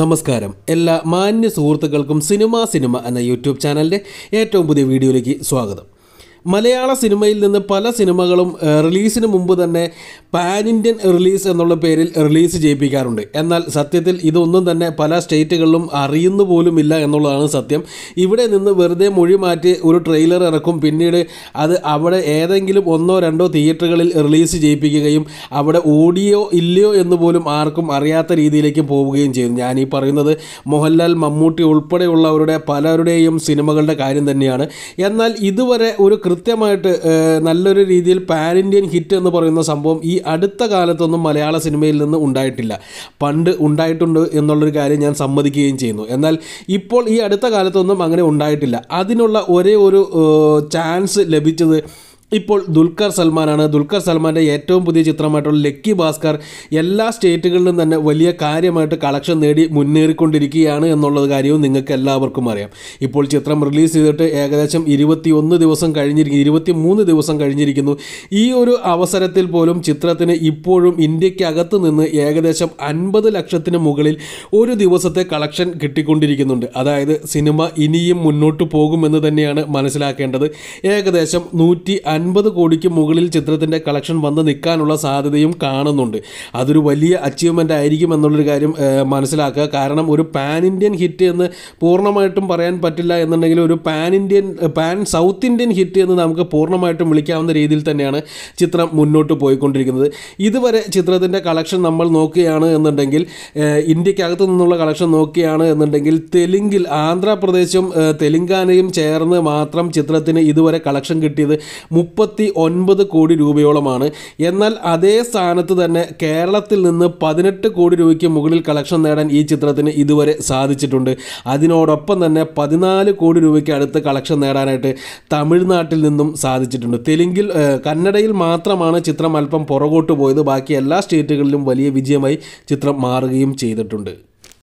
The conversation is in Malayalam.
നമസ്കാരം എല്ലാ മാന്യ സുഹൃത്തുക്കൾക്കും സിനിമ സിനിമ എന്ന യൂട്യൂബ് ചാനലിൻ്റെ ഏറ്റവും പുതിയ വീഡിയോയിലേക്ക് സ്വാഗതം മലയാള സിനിമയിൽ നിന്ന് പല സിനിമകളും റിലീസിന് മുമ്പ് തന്നെ പാൻ ഇന്ത്യൻ റിലീസ് എന്നുള്ള പേരിൽ റിലീസ് ചെയ്യിപ്പിക്കാറുണ്ട് എന്നാൽ സത്യത്തിൽ ഇതൊന്നും തന്നെ പല സ്റ്റേറ്റുകളിലും അറിയുന്നു പോലുമില്ല എന്നുള്ളതാണ് സത്യം ഇവിടെ നിന്ന് വെറുതെ മൊഴി മാറ്റി ഒരു ട്രെയിലർ ഇറക്കും പിന്നീട് അത് അവിടെ ഏതെങ്കിലും ഒന്നോ രണ്ടോ തിയേറ്ററുകളിൽ റിലീസ് ചെയ്യിപ്പിക്കുകയും അവിടെ ഓഡിയോ ഇല്ലയോ എന്ന് പോലും ആർക്കും അറിയാത്ത രീതിയിലേക്ക് പോവുകയും ചെയ്യും ഞാൻ ഈ പറയുന്നത് മോഹൻലാൽ മമ്മൂട്ടി ഉൾപ്പെടെയുള്ളവരുടെ പലരുടെയും സിനിമകളുടെ കാര്യം തന്നെയാണ് എന്നാൽ ഇതുവരെ ഒരു കൃത്യമായിട്ട് നല്ലൊരു രീതിയിൽ പാൻ ഇന്ത്യൻ ഹിറ്റ് എന്ന് പറയുന്ന സംഭവം ഈ അടുത്ത കാലത്തൊന്നും മലയാള സിനിമയിൽ നിന്ന് ഉണ്ടായിട്ടില്ല പണ്ട് ഉണ്ടായിട്ടുണ്ട് എന്നുള്ളൊരു കാര്യം ഞാൻ സമ്മതിക്കുകയും ചെയ്യുന്നു എന്നാൽ ഇപ്പോൾ ഈ അടുത്ത കാലത്തൊന്നും അങ്ങനെ ഉണ്ടായിട്ടില്ല അതിനുള്ള ഒരേ ഒരു ചാൻസ് ലഭിച്ചത് ഇപ്പോൾ ദുൽഖർ സൽമാനാണ് ദുൽഖർ സൽമാൻ്റെ ഏറ്റവും പുതിയ ചിത്രമായിട്ടുള്ള ലക്കി ഭാസ്കർ എല്ലാ സ്റ്റേറ്റുകളിലും തന്നെ വലിയ കാര്യമായിട്ട് കളക്ഷൻ നേടി മുന്നേറിക്കൊണ്ടിരിക്കുകയാണ് എന്നുള്ള കാര്യവും നിങ്ങൾക്ക് എല്ലാവർക്കും അറിയാം ഇപ്പോൾ ചിത്രം റിലീസ് ചെയ്തിട്ട് ഏകദേശം ഒന്ന് ദിവസം കഴിഞ്ഞിരിക്കുന്നു ഇരുപത്തി മൂന്ന് ദിവസം കഴിഞ്ഞിരിക്കുന്നു ഈ ഒരു അവസരത്തിൽ പോലും ചിത്രത്തിന് ഇപ്പോഴും ഇന്ത്യക്കകത്ത് നിന്ന് ഏകദേശം അൻപത് ലക്ഷത്തിന് മുകളിൽ ഒരു ദിവസത്തെ കളക്ഷൻ കിട്ടിക്കൊണ്ടിരിക്കുന്നുണ്ട് അതായത് സിനിമ ഇനിയും മുന്നോട്ട് പോകുമെന്ന് തന്നെയാണ് മനസ്സിലാക്കേണ്ടത് ഏകദേശം നൂറ്റി അൻപത് കോടിക്ക് മുകളിൽ ചിത്രത്തിൻ്റെ കളക്ഷൻ വന്ന് നിൽക്കാനുള്ള സാധ്യതയും കാണുന്നുണ്ട് അതൊരു വലിയ അച്ചീവ്മെൻ്റ് ആയിരിക്കും എന്നുള്ളൊരു കാര്യം മനസ്സിലാക്കുക കാരണം ഒരു പാൻ ഇന്ത്യൻ ഹിറ്റ് എന്ന് പൂർണ്ണമായിട്ടും പറയാൻ പറ്റില്ല എന്നുണ്ടെങ്കിൽ ഒരു pan Indian pan south Indian hit എന്ന് നമുക്ക് പൂർണ്ണമായിട്ടും വിളിക്കാവുന്ന രീതിയിൽ തന്നെയാണ് ചിത്രം മുന്നോട്ട് പോയിക്കൊണ്ടിരിക്കുന്നത് ഇതുവരെ ചിത്രത്തിൻ്റെ കളക്ഷൻ നമ്മൾ നോക്കുകയാണ് എന്നുണ്ടെങ്കിൽ ഇന്ത്യക്കകത്തു നിന്നുള്ള കളക്ഷൻ നോക്കുകയാണ് എന്നുണ്ടെങ്കിൽ തെലുങ്കിൽ ആന്ധ്രാപ്രദേശും തെലുങ്കാനയും ചേർന്ന് മാത്രം ചിത്രത്തിന് ഇതുവരെ കളക്ഷൻ കിട്ടിയത് മുപ്പത്തി ഒൻപത് കോടി രൂപയോളമാണ് എന്നാൽ അതേ സ്ഥാനത്ത് തന്നെ കേരളത്തിൽ നിന്ന് പതിനെട്ട് കോടി രൂപയ്ക്ക് മുകളിൽ കളക്ഷൻ നേടാൻ ഈ ചിത്രത്തിന് ഇതുവരെ സാധിച്ചിട്ടുണ്ട് അതിനോടൊപ്പം തന്നെ പതിനാല് കോടി രൂപയ്ക്ക് അടുത്ത് കളക്ഷൻ നേടാനായിട്ട് തമിഴ്നാട്ടിൽ നിന്നും സാധിച്ചിട്ടുണ്ട് തെലുങ്കിൽ കന്നഡയിൽ മാത്രമാണ് ചിത്രം അല്പം പുറകോട്ട് പോയത് ബാക്കി എല്ലാ സ്റ്റേറ്റുകളിലും വലിയ വിജയമായി ചിത്രം മാറുകയും ചെയ്തിട്ടുണ്ട്